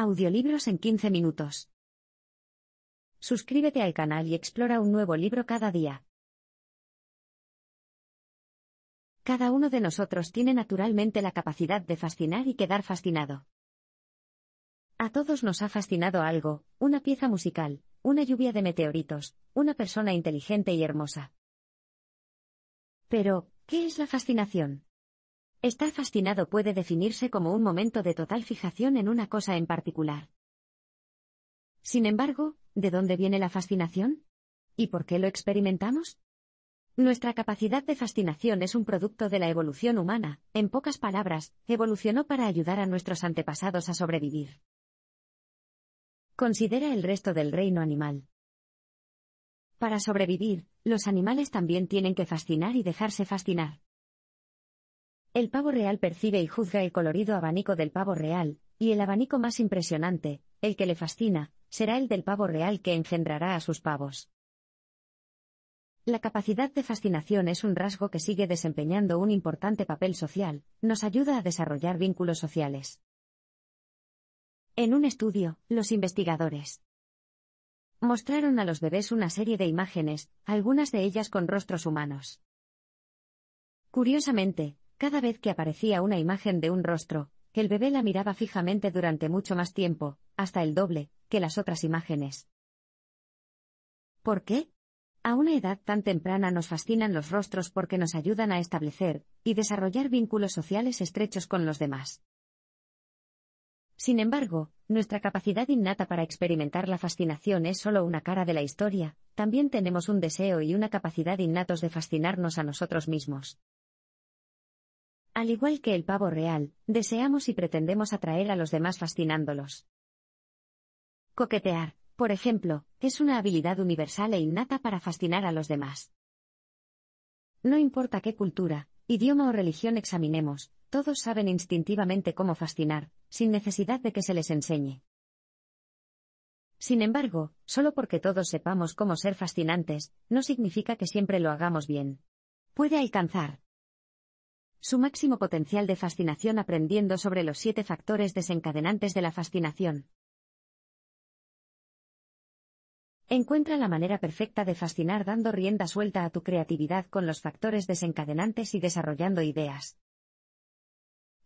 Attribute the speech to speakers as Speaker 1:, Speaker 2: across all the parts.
Speaker 1: Audiolibros en 15 minutos. Suscríbete al canal y explora un nuevo libro cada día. Cada uno de nosotros tiene naturalmente la capacidad de fascinar y quedar fascinado. A todos nos ha fascinado algo, una pieza musical, una lluvia de meteoritos, una persona inteligente y hermosa. Pero, ¿qué es la fascinación? Estar fascinado puede definirse como un momento de total fijación en una cosa en particular. Sin embargo, ¿de dónde viene la fascinación? ¿Y por qué lo experimentamos? Nuestra capacidad de fascinación es un producto de la evolución humana, en pocas palabras, evolucionó para ayudar a nuestros antepasados a sobrevivir. Considera el resto del reino animal. Para sobrevivir, los animales también tienen que fascinar y dejarse fascinar. El pavo real percibe y juzga el colorido abanico del pavo real, y el abanico más impresionante, el que le fascina, será el del pavo real que engendrará a sus pavos. La capacidad de fascinación es un rasgo que sigue desempeñando un importante papel social, nos ayuda a desarrollar vínculos sociales. En un estudio, los investigadores mostraron a los bebés una serie de imágenes, algunas de ellas con rostros humanos. Curiosamente, cada vez que aparecía una imagen de un rostro, el bebé la miraba fijamente durante mucho más tiempo, hasta el doble, que las otras imágenes. ¿Por qué? A una edad tan temprana nos fascinan los rostros porque nos ayudan a establecer y desarrollar vínculos sociales estrechos con los demás. Sin embargo, nuestra capacidad innata para experimentar la fascinación es solo una cara de la historia, también tenemos un deseo y una capacidad innatos de fascinarnos a nosotros mismos. Al igual que el pavo real, deseamos y pretendemos atraer a los demás fascinándolos. Coquetear, por ejemplo, es una habilidad universal e innata para fascinar a los demás. No importa qué cultura, idioma o religión examinemos, todos saben instintivamente cómo fascinar, sin necesidad de que se les enseñe. Sin embargo, solo porque todos sepamos cómo ser fascinantes, no significa que siempre lo hagamos bien. Puede alcanzar su máximo potencial de fascinación aprendiendo sobre los siete factores desencadenantes de la fascinación. Encuentra la manera perfecta de fascinar dando rienda suelta a tu creatividad con los factores desencadenantes y desarrollando ideas.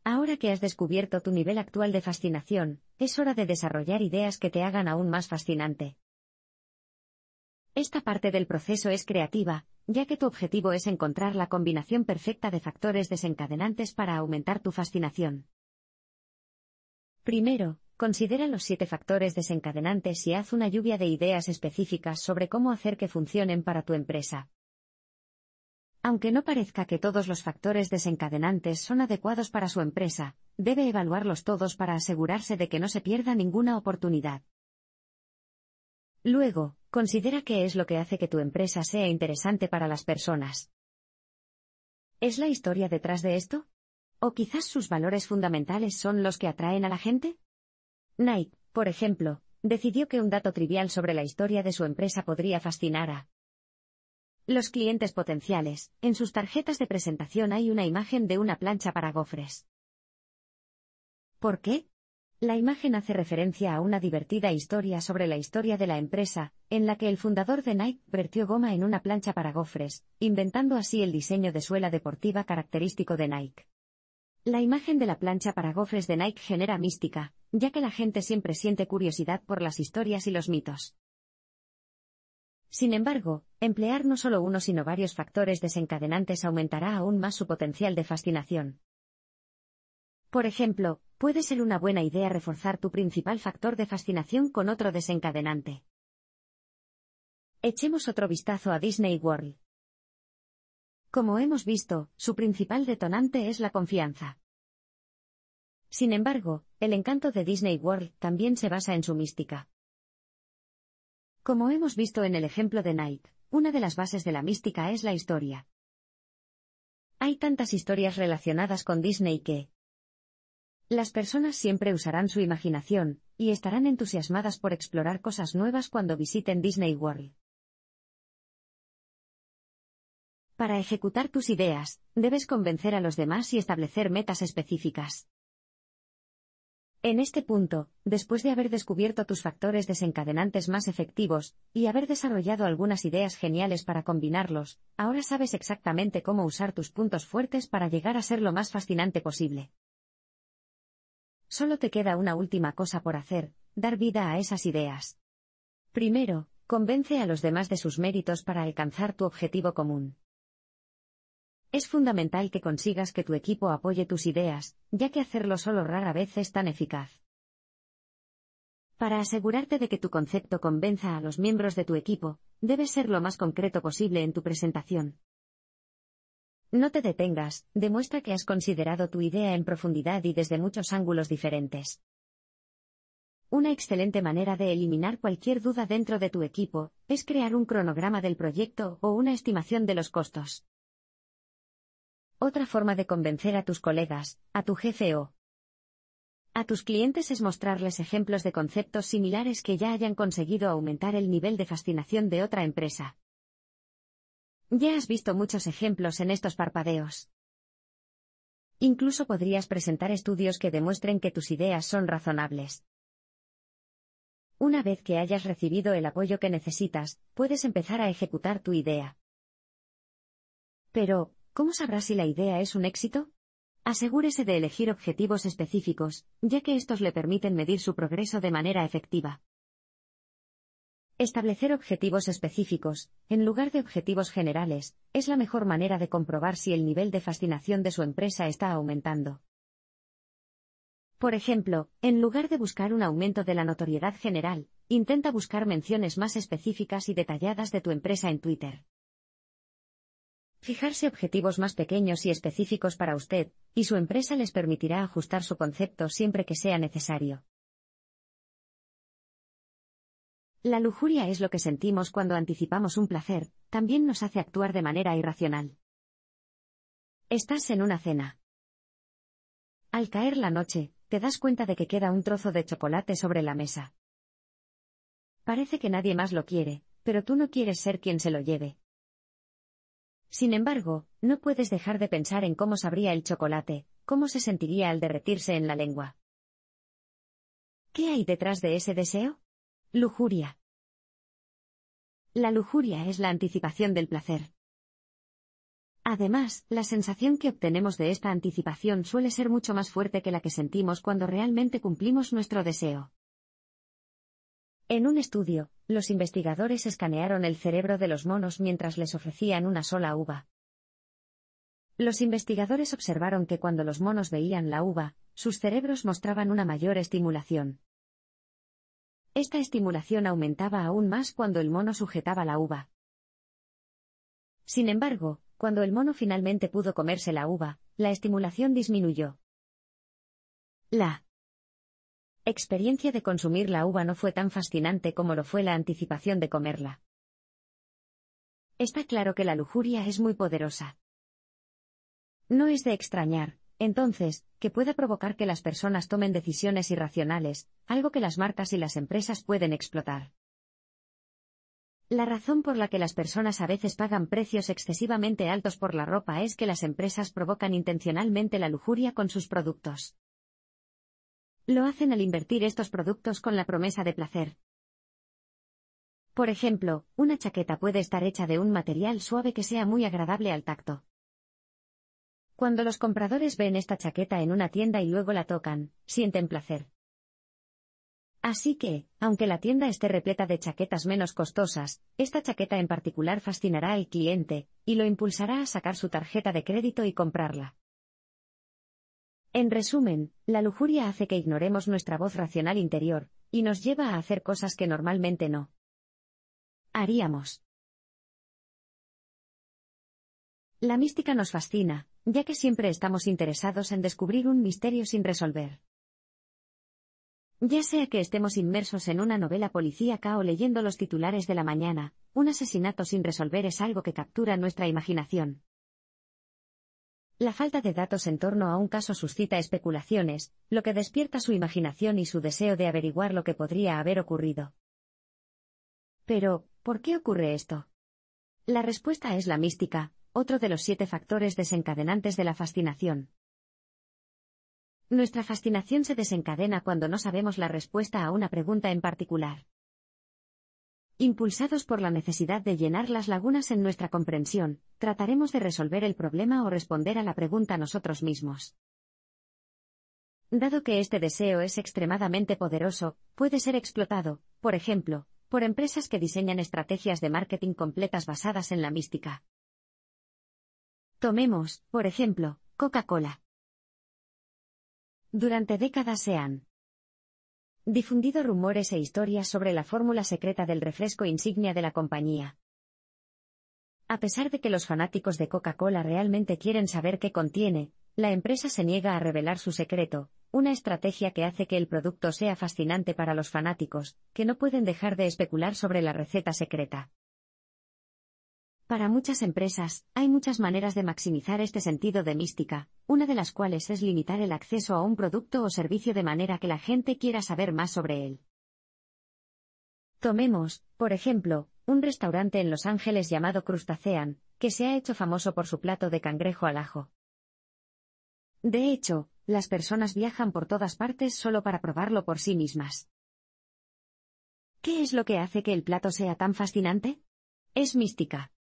Speaker 1: Ahora que has descubierto tu nivel actual de fascinación, es hora de desarrollar ideas que te hagan aún más fascinante. Esta parte del proceso es creativa, ya que tu objetivo es encontrar la combinación perfecta de factores desencadenantes para aumentar tu fascinación. Primero, considera los siete factores desencadenantes y haz una lluvia de ideas específicas sobre cómo hacer que funcionen para tu empresa. Aunque no parezca que todos los factores desencadenantes son adecuados para su empresa, debe evaluarlos todos para asegurarse de que no se pierda ninguna oportunidad. Luego, considera qué es lo que hace que tu empresa sea interesante para las personas. ¿Es la historia detrás de esto? ¿O quizás sus valores fundamentales son los que atraen a la gente? Nike, por ejemplo, decidió que un dato trivial sobre la historia de su empresa podría fascinar a los clientes potenciales. En sus tarjetas de presentación hay una imagen de una plancha para gofres. ¿Por qué? La imagen hace referencia a una divertida historia sobre la historia de la empresa, en la que el fundador de Nike vertió goma en una plancha para gofres, inventando así el diseño de suela deportiva característico de Nike. La imagen de la plancha para gofres de Nike genera mística, ya que la gente siempre siente curiosidad por las historias y los mitos. Sin embargo, emplear no solo uno sino varios factores desencadenantes aumentará aún más su potencial de fascinación. Por ejemplo, puede ser una buena idea reforzar tu principal factor de fascinación con otro desencadenante. Echemos otro vistazo a Disney World. Como hemos visto, su principal detonante es la confianza. Sin embargo, el encanto de Disney World también se basa en su mística. Como hemos visto en el ejemplo de Night, una de las bases de la mística es la historia. Hay tantas historias relacionadas con Disney que, las personas siempre usarán su imaginación, y estarán entusiasmadas por explorar cosas nuevas cuando visiten Disney World. Para ejecutar tus ideas, debes convencer a los demás y establecer metas específicas. En este punto, después de haber descubierto tus factores desencadenantes más efectivos, y haber desarrollado algunas ideas geniales para combinarlos, ahora sabes exactamente cómo usar tus puntos fuertes para llegar a ser lo más fascinante posible. Solo te queda una última cosa por hacer, dar vida a esas ideas. Primero, convence a los demás de sus méritos para alcanzar tu objetivo común. Es fundamental que consigas que tu equipo apoye tus ideas, ya que hacerlo solo rara vez es tan eficaz. Para asegurarte de que tu concepto convenza a los miembros de tu equipo, debes ser lo más concreto posible en tu presentación. No te detengas, demuestra que has considerado tu idea en profundidad y desde muchos ángulos diferentes. Una excelente manera de eliminar cualquier duda dentro de tu equipo es crear un cronograma del proyecto o una estimación de los costos. Otra forma de convencer a tus colegas, a tu jefe o a tus clientes es mostrarles ejemplos de conceptos similares que ya hayan conseguido aumentar el nivel de fascinación de otra empresa. Ya has visto muchos ejemplos en estos parpadeos. Incluso podrías presentar estudios que demuestren que tus ideas son razonables. Una vez que hayas recibido el apoyo que necesitas, puedes empezar a ejecutar tu idea. Pero, ¿cómo sabrás si la idea es un éxito? Asegúrese de elegir objetivos específicos, ya que estos le permiten medir su progreso de manera efectiva. Establecer objetivos específicos, en lugar de objetivos generales, es la mejor manera de comprobar si el nivel de fascinación de su empresa está aumentando. Por ejemplo, en lugar de buscar un aumento de la notoriedad general, intenta buscar menciones más específicas y detalladas de tu empresa en Twitter. Fijarse objetivos más pequeños y específicos para usted, y su empresa les permitirá ajustar su concepto siempre que sea necesario. La lujuria es lo que sentimos cuando anticipamos un placer, también nos hace actuar de manera irracional. Estás en una cena. Al caer la noche, te das cuenta de que queda un trozo de chocolate sobre la mesa. Parece que nadie más lo quiere, pero tú no quieres ser quien se lo lleve. Sin embargo, no puedes dejar de pensar en cómo sabría el chocolate, cómo se sentiría al derretirse en la lengua. ¿Qué hay detrás de ese deseo? Lujuria. La lujuria es la anticipación del placer. Además, la sensación que obtenemos de esta anticipación suele ser mucho más fuerte que la que sentimos cuando realmente cumplimos nuestro deseo. En un estudio, los investigadores escanearon el cerebro de los monos mientras les ofrecían una sola uva. Los investigadores observaron que cuando los monos veían la uva, sus cerebros mostraban una mayor estimulación. Esta estimulación aumentaba aún más cuando el mono sujetaba la uva. Sin embargo, cuando el mono finalmente pudo comerse la uva, la estimulación disminuyó. La experiencia de consumir la uva no fue tan fascinante como lo fue la anticipación de comerla. Está claro que la lujuria es muy poderosa. No es de extrañar, entonces, que pueda provocar que las personas tomen decisiones irracionales, algo que las marcas y las empresas pueden explotar. La razón por la que las personas a veces pagan precios excesivamente altos por la ropa es que las empresas provocan intencionalmente la lujuria con sus productos. Lo hacen al invertir estos productos con la promesa de placer. Por ejemplo, una chaqueta puede estar hecha de un material suave que sea muy agradable al tacto. Cuando los compradores ven esta chaqueta en una tienda y luego la tocan, sienten placer. Así que, aunque la tienda esté repleta de chaquetas menos costosas, esta chaqueta en particular fascinará al cliente, y lo impulsará a sacar su tarjeta de crédito y comprarla. En resumen, la lujuria hace que ignoremos nuestra voz racional interior, y nos lleva a hacer cosas que normalmente no haríamos. La mística nos fascina, ya que siempre estamos interesados en descubrir un misterio sin resolver. Ya sea que estemos inmersos en una novela policíaca o leyendo los titulares de la mañana, un asesinato sin resolver es algo que captura nuestra imaginación. La falta de datos en torno a un caso suscita especulaciones, lo que despierta su imaginación y su deseo de averiguar lo que podría haber ocurrido. Pero, ¿por qué ocurre esto? La respuesta es la mística, otro de los siete factores desencadenantes de la fascinación. Nuestra fascinación se desencadena cuando no sabemos la respuesta a una pregunta en particular. Impulsados por la necesidad de llenar las lagunas en nuestra comprensión, trataremos de resolver el problema o responder a la pregunta nosotros mismos. Dado que este deseo es extremadamente poderoso, puede ser explotado, por ejemplo, por empresas que diseñan estrategias de marketing completas basadas en la mística. Tomemos, por ejemplo, Coca-Cola. Durante décadas se han difundido rumores e historias sobre la fórmula secreta del refresco insignia de la compañía. A pesar de que los fanáticos de Coca-Cola realmente quieren saber qué contiene, la empresa se niega a revelar su secreto, una estrategia que hace que el producto sea fascinante para los fanáticos, que no pueden dejar de especular sobre la receta secreta. Para muchas empresas, hay muchas maneras de maximizar este sentido de mística, una de las cuales es limitar el acceso a un producto o servicio de manera que la gente quiera saber más sobre él. Tomemos, por ejemplo, un restaurante en Los Ángeles llamado Crustacean, que se ha hecho famoso por su plato de cangrejo al ajo. De hecho, las personas viajan por todas partes solo para probarlo por sí mismas. ¿Qué es lo que hace que el plato sea tan fascinante? Es mística.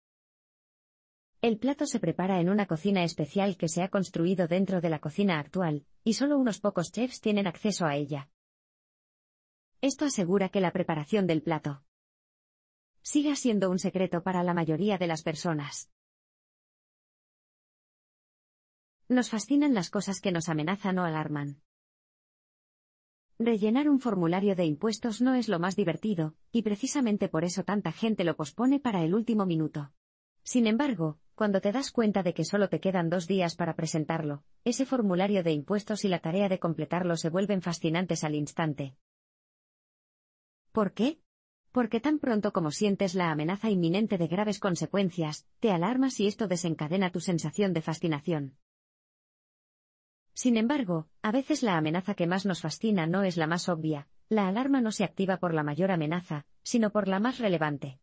Speaker 1: El plato se prepara en una cocina especial que se ha construido dentro de la cocina actual, y solo unos pocos chefs tienen acceso a ella. Esto asegura que la preparación del plato siga siendo un secreto para la mayoría de las personas. Nos fascinan las cosas que nos amenazan o alarman. Rellenar un formulario de impuestos no es lo más divertido, y precisamente por eso tanta gente lo pospone para el último minuto. Sin embargo, cuando te das cuenta de que solo te quedan dos días para presentarlo, ese formulario de impuestos y la tarea de completarlo se vuelven fascinantes al instante. ¿Por qué? Porque tan pronto como sientes la amenaza inminente de graves consecuencias, te alarmas y esto desencadena tu sensación de fascinación. Sin embargo, a veces la amenaza que más nos fascina no es la más obvia, la alarma no se activa por la mayor amenaza, sino por la más relevante.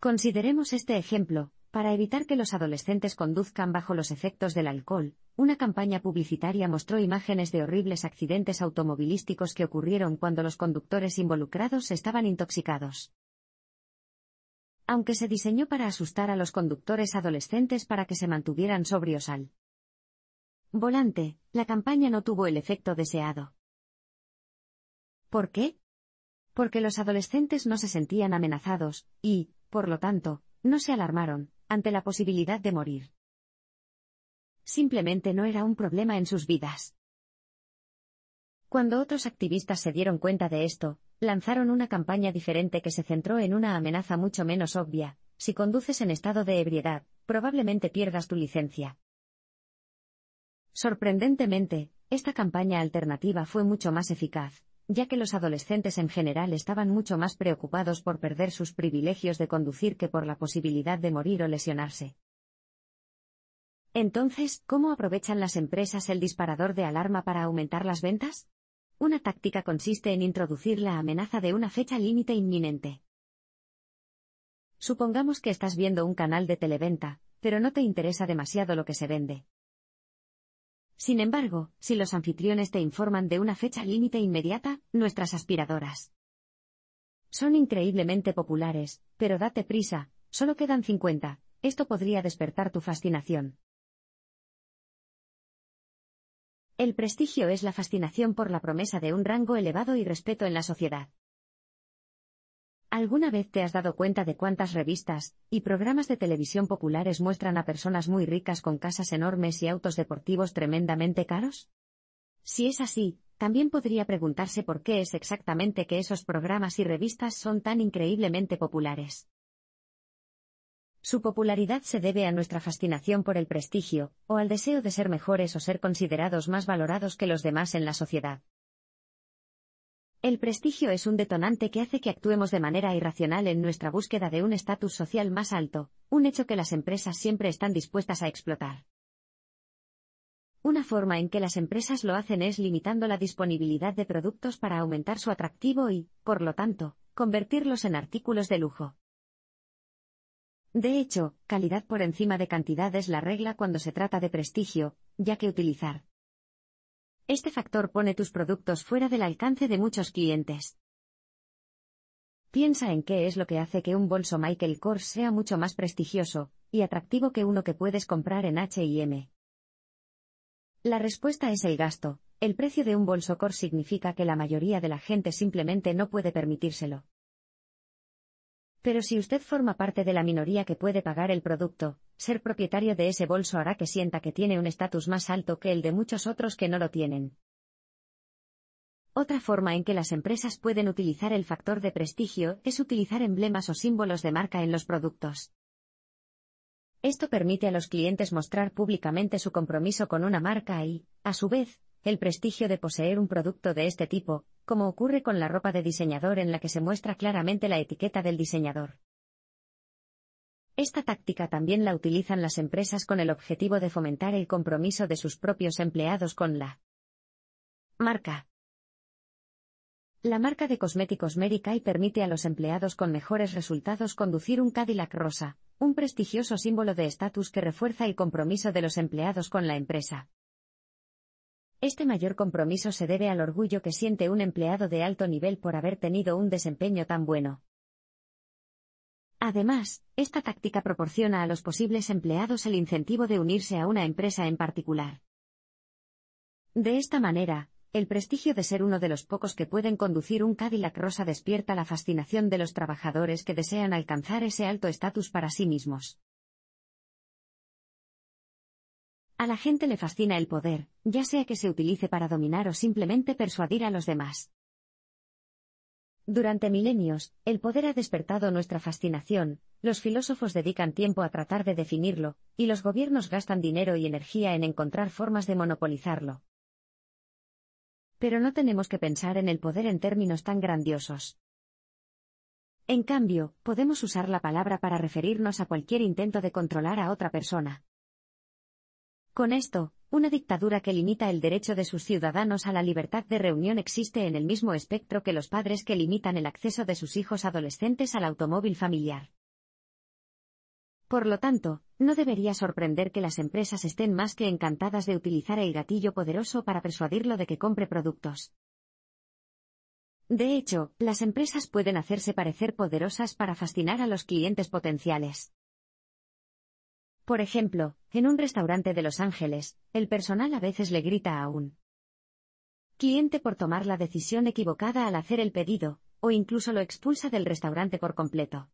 Speaker 1: Consideremos este ejemplo, para evitar que los adolescentes conduzcan bajo los efectos del alcohol, una campaña publicitaria mostró imágenes de horribles accidentes automovilísticos que ocurrieron cuando los conductores involucrados estaban intoxicados. Aunque se diseñó para asustar a los conductores adolescentes para que se mantuvieran sobrios al volante, la campaña no tuvo el efecto deseado. ¿Por qué? Porque los adolescentes no se sentían amenazados, y, por lo tanto, no se alarmaron, ante la posibilidad de morir. Simplemente no era un problema en sus vidas. Cuando otros activistas se dieron cuenta de esto, lanzaron una campaña diferente que se centró en una amenaza mucho menos obvia, si conduces en estado de ebriedad, probablemente pierdas tu licencia. Sorprendentemente, esta campaña alternativa fue mucho más eficaz, ya que los adolescentes en general estaban mucho más preocupados por perder sus privilegios de conducir que por la posibilidad de morir o lesionarse. Entonces, ¿cómo aprovechan las empresas el disparador de alarma para aumentar las ventas? Una táctica consiste en introducir la amenaza de una fecha límite inminente. Supongamos que estás viendo un canal de televenta, pero no te interesa demasiado lo que se vende. Sin embargo, si los anfitriones te informan de una fecha límite inmediata, nuestras aspiradoras son increíblemente populares, pero date prisa, solo quedan 50, esto podría despertar tu fascinación. El prestigio es la fascinación por la promesa de un rango elevado y respeto en la sociedad. ¿Alguna vez te has dado cuenta de cuántas revistas y programas de televisión populares muestran a personas muy ricas con casas enormes y autos deportivos tremendamente caros? Si es así, también podría preguntarse por qué es exactamente que esos programas y revistas son tan increíblemente populares. Su popularidad se debe a nuestra fascinación por el prestigio, o al deseo de ser mejores o ser considerados más valorados que los demás en la sociedad. El prestigio es un detonante que hace que actuemos de manera irracional en nuestra búsqueda de un estatus social más alto, un hecho que las empresas siempre están dispuestas a explotar. Una forma en que las empresas lo hacen es limitando la disponibilidad de productos para aumentar su atractivo y, por lo tanto, convertirlos en artículos de lujo. De hecho, calidad por encima de cantidad es la regla cuando se trata de prestigio, ya que utilizar este factor pone tus productos fuera del alcance de muchos clientes. Piensa en qué es lo que hace que un bolso Michael Kors sea mucho más prestigioso y atractivo que uno que puedes comprar en HM. La respuesta es el gasto. El precio de un bolso Kors significa que la mayoría de la gente simplemente no puede permitírselo. Pero si usted forma parte de la minoría que puede pagar el producto, ser propietario de ese bolso hará que sienta que tiene un estatus más alto que el de muchos otros que no lo tienen. Otra forma en que las empresas pueden utilizar el factor de prestigio es utilizar emblemas o símbolos de marca en los productos. Esto permite a los clientes mostrar públicamente su compromiso con una marca y, a su vez, el prestigio de poseer un producto de este tipo, como ocurre con la ropa de diseñador en la que se muestra claramente la etiqueta del diseñador. Esta táctica también la utilizan las empresas con el objetivo de fomentar el compromiso de sus propios empleados con la marca. La marca de cosméticos Mary permite a los empleados con mejores resultados conducir un Cadillac rosa, un prestigioso símbolo de estatus que refuerza el compromiso de los empleados con la empresa. Este mayor compromiso se debe al orgullo que siente un empleado de alto nivel por haber tenido un desempeño tan bueno. Además, esta táctica proporciona a los posibles empleados el incentivo de unirse a una empresa en particular. De esta manera, el prestigio de ser uno de los pocos que pueden conducir un Cadillac rosa despierta la fascinación de los trabajadores que desean alcanzar ese alto estatus para sí mismos. A la gente le fascina el poder, ya sea que se utilice para dominar o simplemente persuadir a los demás. Durante milenios, el poder ha despertado nuestra fascinación, los filósofos dedican tiempo a tratar de definirlo, y los gobiernos gastan dinero y energía en encontrar formas de monopolizarlo. Pero no tenemos que pensar en el poder en términos tan grandiosos. En cambio, podemos usar la palabra para referirnos a cualquier intento de controlar a otra persona. Con esto, una dictadura que limita el derecho de sus ciudadanos a la libertad de reunión existe en el mismo espectro que los padres que limitan el acceso de sus hijos adolescentes al automóvil familiar. Por lo tanto, no debería sorprender que las empresas estén más que encantadas de utilizar el gatillo poderoso para persuadirlo de que compre productos. De hecho, las empresas pueden hacerse parecer poderosas para fascinar a los clientes potenciales. Por ejemplo, en un restaurante de Los Ángeles, el personal a veces le grita a un cliente por tomar la decisión equivocada al hacer el pedido, o incluso lo expulsa del restaurante por completo.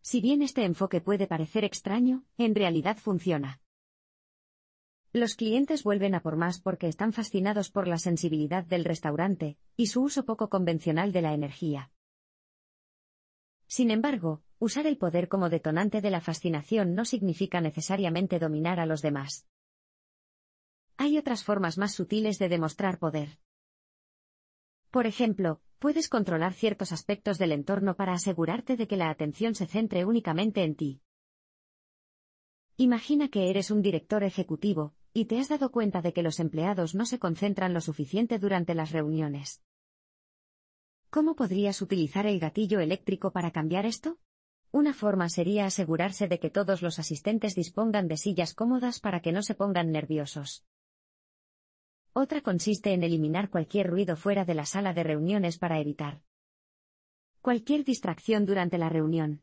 Speaker 1: Si bien este enfoque puede parecer extraño, en realidad funciona. Los clientes vuelven a por más porque están fascinados por la sensibilidad del restaurante, y su uso poco convencional de la energía. Sin embargo, Usar el poder como detonante de la fascinación no significa necesariamente dominar a los demás. Hay otras formas más sutiles de demostrar poder. Por ejemplo, puedes controlar ciertos aspectos del entorno para asegurarte de que la atención se centre únicamente en ti. Imagina que eres un director ejecutivo, y te has dado cuenta de que los empleados no se concentran lo suficiente durante las reuniones. ¿Cómo podrías utilizar el gatillo eléctrico para cambiar esto? Una forma sería asegurarse de que todos los asistentes dispongan de sillas cómodas para que no se pongan nerviosos. Otra consiste en eliminar cualquier ruido fuera de la sala de reuniones para evitar cualquier distracción durante la reunión.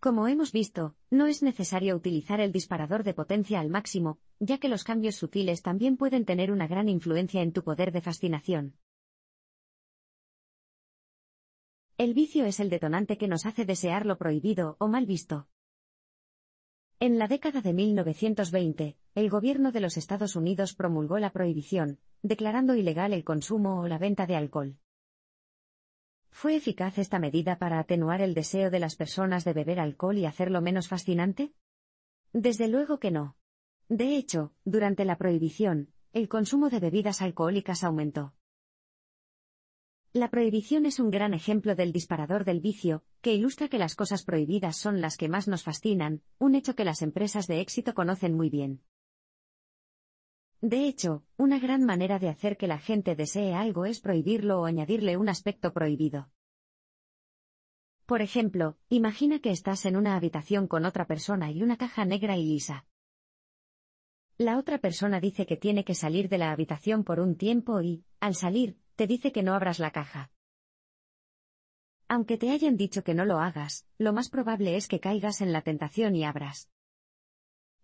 Speaker 1: Como hemos visto, no es necesario utilizar el disparador de potencia al máximo, ya que los cambios sutiles también pueden tener una gran influencia en tu poder de fascinación. El vicio es el detonante que nos hace desear lo prohibido o mal visto. En la década de 1920, el gobierno de los Estados Unidos promulgó la prohibición, declarando ilegal el consumo o la venta de alcohol. ¿Fue eficaz esta medida para atenuar el deseo de las personas de beber alcohol y hacerlo menos fascinante? Desde luego que no. De hecho, durante la prohibición, el consumo de bebidas alcohólicas aumentó. La prohibición es un gran ejemplo del disparador del vicio, que ilustra que las cosas prohibidas son las que más nos fascinan, un hecho que las empresas de éxito conocen muy bien. De hecho, una gran manera de hacer que la gente desee algo es prohibirlo o añadirle un aspecto prohibido. Por ejemplo, imagina que estás en una habitación con otra persona y una caja negra y lisa. La otra persona dice que tiene que salir de la habitación por un tiempo y, al salir, dice que no abras la caja. Aunque te hayan dicho que no lo hagas, lo más probable es que caigas en la tentación y abras.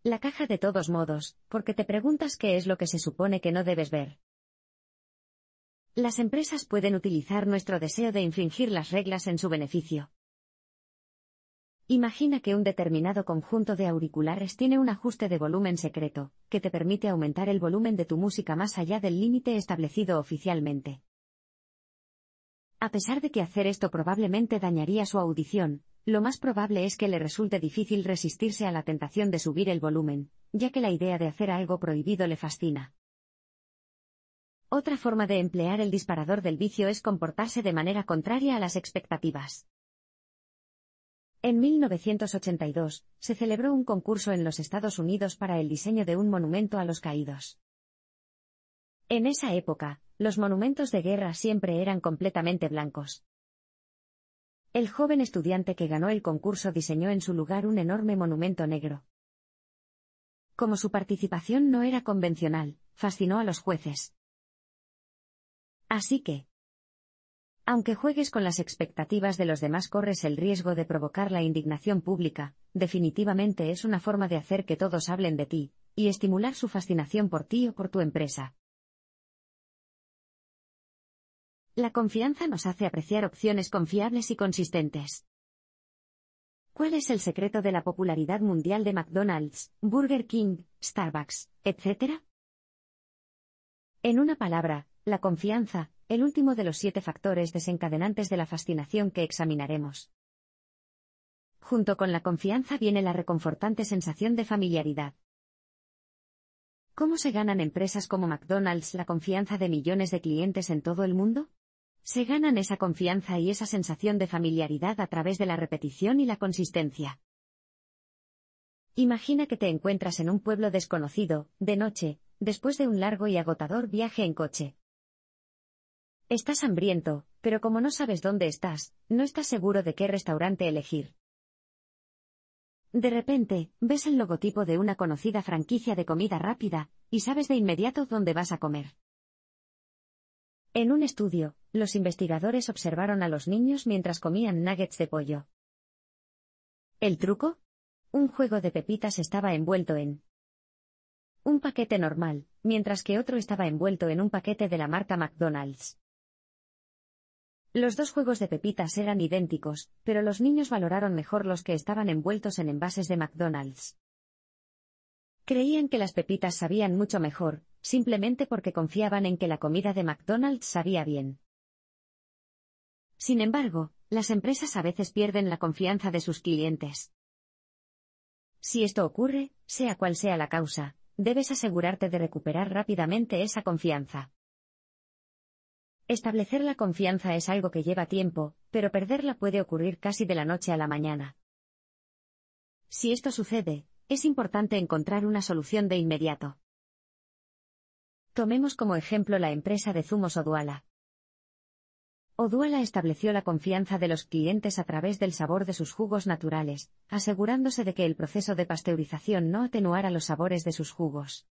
Speaker 1: La caja de todos modos, porque te preguntas qué es lo que se supone que no debes ver. Las empresas pueden utilizar nuestro deseo de infringir las reglas en su beneficio. Imagina que un determinado conjunto de auriculares tiene un ajuste de volumen secreto, que te permite aumentar el volumen de tu música más allá del límite establecido oficialmente. A pesar de que hacer esto probablemente dañaría su audición, lo más probable es que le resulte difícil resistirse a la tentación de subir el volumen, ya que la idea de hacer algo prohibido le fascina. Otra forma de emplear el disparador del vicio es comportarse de manera contraria a las expectativas. En 1982, se celebró un concurso en los Estados Unidos para el diseño de un monumento a los caídos. En esa época, los monumentos de guerra siempre eran completamente blancos. El joven estudiante que ganó el concurso diseñó en su lugar un enorme monumento negro. Como su participación no era convencional, fascinó a los jueces. Así que, aunque juegues con las expectativas de los demás corres el riesgo de provocar la indignación pública, definitivamente es una forma de hacer que todos hablen de ti, y estimular su fascinación por ti o por tu empresa. La confianza nos hace apreciar opciones confiables y consistentes. ¿Cuál es el secreto de la popularidad mundial de McDonald's, Burger King, Starbucks, etc.? En una palabra, la confianza, el último de los siete factores desencadenantes de la fascinación que examinaremos. Junto con la confianza viene la reconfortante sensación de familiaridad. ¿Cómo se ganan empresas como McDonald's la confianza de millones de clientes en todo el mundo? Se ganan esa confianza y esa sensación de familiaridad a través de la repetición y la consistencia. Imagina que te encuentras en un pueblo desconocido, de noche, después de un largo y agotador viaje en coche. Estás hambriento, pero como no sabes dónde estás, no estás seguro de qué restaurante elegir. De repente, ves el logotipo de una conocida franquicia de comida rápida, y sabes de inmediato dónde vas a comer. En un estudio, los investigadores observaron a los niños mientras comían nuggets de pollo. ¿El truco? Un juego de pepitas estaba envuelto en un paquete normal, mientras que otro estaba envuelto en un paquete de la marca McDonald's. Los dos juegos de pepitas eran idénticos, pero los niños valoraron mejor los que estaban envueltos en envases de McDonald's. Creían que las pepitas sabían mucho mejor, simplemente porque confiaban en que la comida de McDonald's sabía bien. Sin embargo, las empresas a veces pierden la confianza de sus clientes. Si esto ocurre, sea cual sea la causa, debes asegurarte de recuperar rápidamente esa confianza. Establecer la confianza es algo que lleva tiempo, pero perderla puede ocurrir casi de la noche a la mañana. Si esto sucede, es importante encontrar una solución de inmediato. Tomemos como ejemplo la empresa de zumos Oduala. Oduela estableció la confianza de los clientes a través del sabor de sus jugos naturales, asegurándose de que el proceso de pasteurización no atenuara los sabores de sus jugos.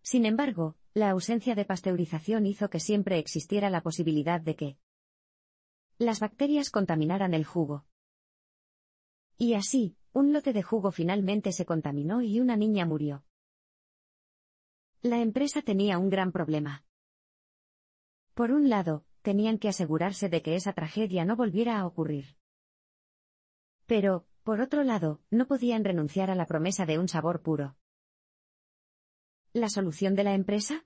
Speaker 1: Sin embargo, la ausencia de pasteurización hizo que siempre existiera la posibilidad de que las bacterias contaminaran el jugo. Y así, un lote de jugo finalmente se contaminó y una niña murió. La empresa tenía un gran problema. Por un lado, tenían que asegurarse de que esa tragedia no volviera a ocurrir. Pero, por otro lado, no podían renunciar a la promesa de un sabor puro. ¿La solución de la empresa?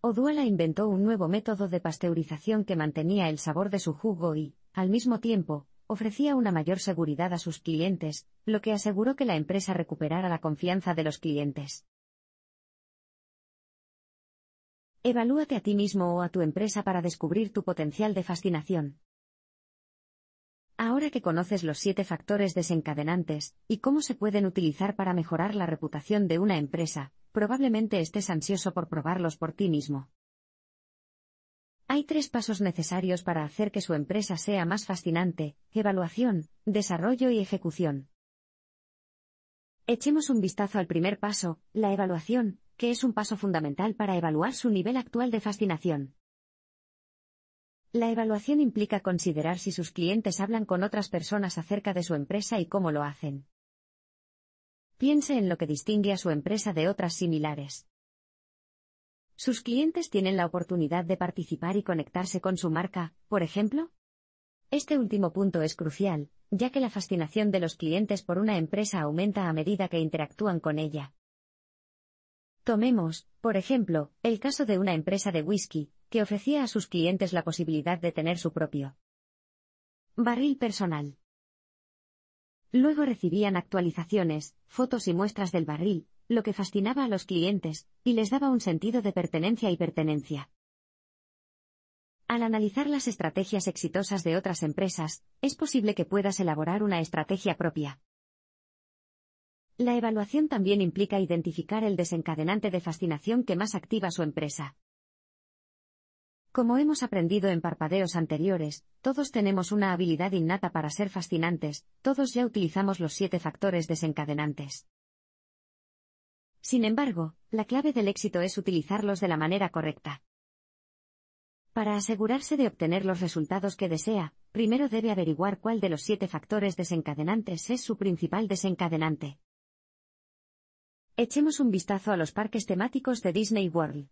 Speaker 1: Oduala inventó un nuevo método de pasteurización que mantenía el sabor de su jugo y, al mismo tiempo, ofrecía una mayor seguridad a sus clientes, lo que aseguró que la empresa recuperara la confianza de los clientes. Evalúate a ti mismo o a tu empresa para descubrir tu potencial de fascinación. Ahora que conoces los siete factores desencadenantes y cómo se pueden utilizar para mejorar la reputación de una empresa, probablemente estés ansioso por probarlos por ti mismo. Hay tres pasos necesarios para hacer que su empresa sea más fascinante, evaluación, desarrollo y ejecución. Echemos un vistazo al primer paso, la evaluación, que es un paso fundamental para evaluar su nivel actual de fascinación. La evaluación implica considerar si sus clientes hablan con otras personas acerca de su empresa y cómo lo hacen. Piense en lo que distingue a su empresa de otras similares. Sus clientes tienen la oportunidad de participar y conectarse con su marca, por ejemplo. Este último punto es crucial, ya que la fascinación de los clientes por una empresa aumenta a medida que interactúan con ella. Tomemos, por ejemplo, el caso de una empresa de whisky, que ofrecía a sus clientes la posibilidad de tener su propio barril personal. Luego recibían actualizaciones, fotos y muestras del barril, lo que fascinaba a los clientes, y les daba un sentido de pertenencia y pertenencia. Al analizar las estrategias exitosas de otras empresas, es posible que puedas elaborar una estrategia propia. La evaluación también implica identificar el desencadenante de fascinación que más activa su empresa. Como hemos aprendido en parpadeos anteriores, todos tenemos una habilidad innata para ser fascinantes, todos ya utilizamos los siete factores desencadenantes. Sin embargo, la clave del éxito es utilizarlos de la manera correcta. Para asegurarse de obtener los resultados que desea, primero debe averiguar cuál de los siete factores desencadenantes es su principal desencadenante. Echemos un vistazo a los parques temáticos de Disney World.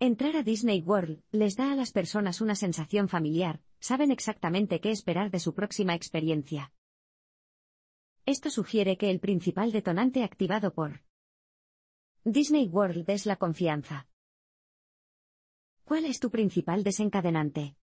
Speaker 1: Entrar a Disney World les da a las personas una sensación familiar, saben exactamente qué esperar de su próxima experiencia. Esto sugiere que el principal detonante activado por Disney World es la confianza. ¿Cuál es tu principal desencadenante?